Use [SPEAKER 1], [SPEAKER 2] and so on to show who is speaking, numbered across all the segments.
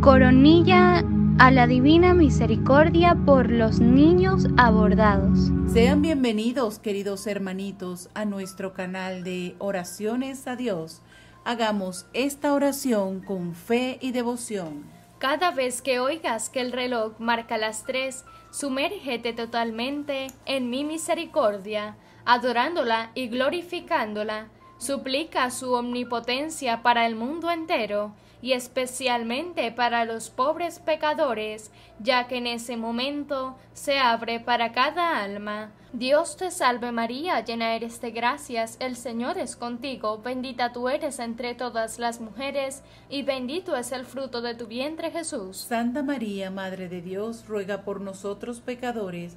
[SPEAKER 1] Coronilla a la Divina Misericordia por los niños abordados. Sean bienvenidos, queridos hermanitos,
[SPEAKER 2] a nuestro canal de oraciones a Dios. Hagamos esta oración con fe y devoción.
[SPEAKER 1] Cada vez que oigas que el reloj marca las tres, sumérgete totalmente en mi misericordia, adorándola y glorificándola. Suplica su omnipotencia para el mundo entero y especialmente para los pobres pecadores, ya que en ese momento se abre para cada alma. Dios te salve María, llena eres de gracias, el Señor es contigo, bendita tú eres entre todas las mujeres, y bendito es el fruto de tu vientre Jesús. Santa
[SPEAKER 2] María, Madre de Dios, ruega por nosotros pecadores,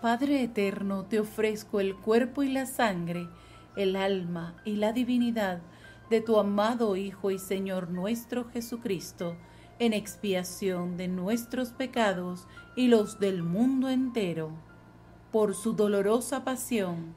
[SPEAKER 2] Padre eterno, te ofrezco el cuerpo y la sangre, el alma y la divinidad de tu amado Hijo y Señor nuestro Jesucristo, en expiación de nuestros pecados y los del mundo entero. Por su dolorosa pasión,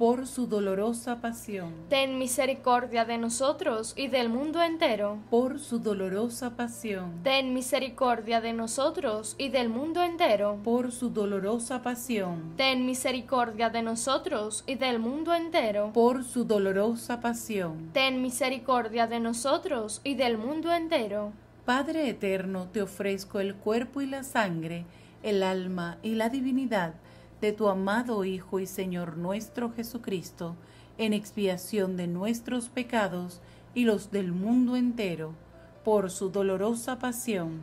[SPEAKER 1] por su dolorosa pasión. Ten misericordia de nosotros y del mundo entero. Por su dolorosa pasión. Ten misericordia de nosotros y del mundo entero. Por su dolorosa pasión. Ten misericordia de nosotros y del mundo entero. Por su dolorosa pasión. Ten misericordia de nosotros y del mundo entero. Padre eterno, te ofrezco
[SPEAKER 2] el cuerpo y la sangre, el alma y la divinidad de tu amado Hijo y Señor nuestro Jesucristo, en expiación de nuestros pecados y los del mundo entero, por su dolorosa pasión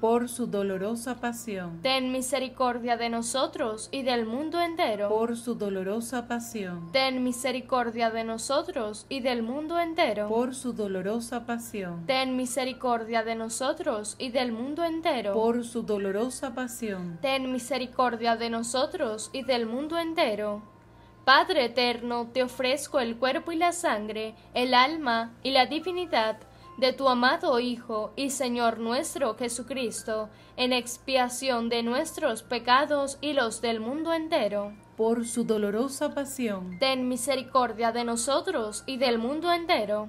[SPEAKER 1] por su dolorosa pasión, ten misericordia de nosotros y del mundo entero, por su dolorosa pasión, ten misericordia de nosotros y del mundo entero, por su dolorosa pasión, ten misericordia de nosotros y del mundo entero, por su dolorosa pasión, ten misericordia de nosotros y del mundo entero. Padre eterno, te ofrezco el cuerpo y la sangre, el alma y la divinidad de tu amado Hijo y Señor nuestro Jesucristo, en expiación de nuestros pecados y los del mundo entero. Por su dolorosa pasión. Ten misericordia de nosotros y del mundo entero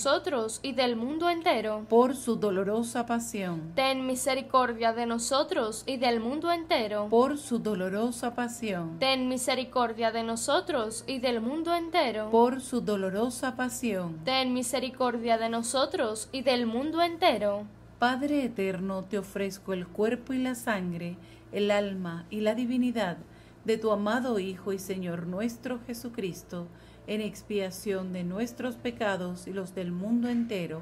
[SPEAKER 1] y del mundo entero. Por su dolorosa pasión. Ten misericordia de nosotros y del mundo entero. Por su dolorosa pasión. Ten misericordia de nosotros y del mundo entero. Por su dolorosa pasión. Ten misericordia de nosotros y del mundo entero.
[SPEAKER 2] Padre eterno, te ofrezco el cuerpo y la sangre, el alma y la divinidad de tu amado Hijo y Señor nuestro Jesucristo en expiación de nuestros pecados y los del mundo entero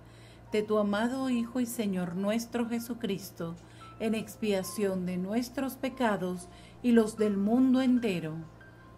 [SPEAKER 2] de tu amado Hijo y Señor nuestro Jesucristo, en expiación de nuestros pecados y los del mundo entero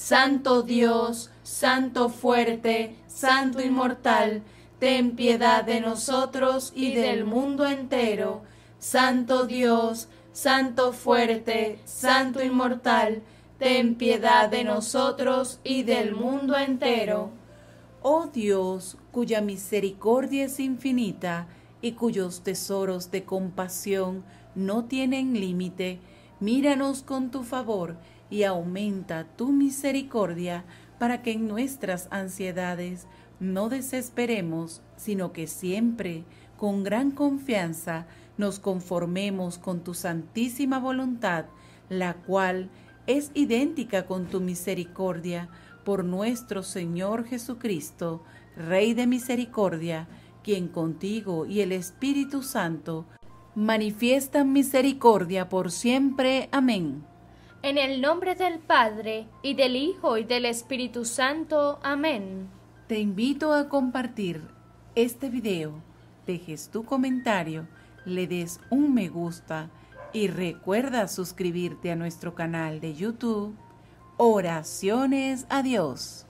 [SPEAKER 2] Santo Dios, Santo fuerte, Santo inmortal, ten piedad de nosotros y del mundo entero. Santo Dios, Santo fuerte, Santo inmortal, ten piedad de nosotros y del mundo entero. Oh Dios, cuya misericordia es infinita y cuyos tesoros de compasión no tienen límite, míranos con tu favor y aumenta tu misericordia para que en nuestras ansiedades no desesperemos, sino que siempre, con gran confianza, nos conformemos con tu santísima voluntad, la cual es idéntica con tu misericordia por nuestro Señor Jesucristo, Rey de Misericordia, quien contigo y el Espíritu Santo manifiestan misericordia por siempre. Amén.
[SPEAKER 1] En el nombre del Padre, y del Hijo, y del Espíritu Santo. Amén.
[SPEAKER 2] Te invito a compartir este video, dejes tu comentario, le des un me gusta y recuerda suscribirte a nuestro canal de YouTube. Oraciones a Dios.